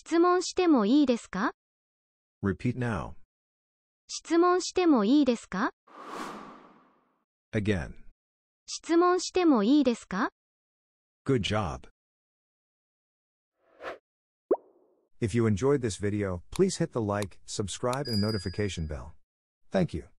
質問してもいいですか Repeat now. 質問してもいいですか Again. 質問してもいいですか Good job. If you enjoyed this video, please hit the like, subscribe and notification bell. Thank you.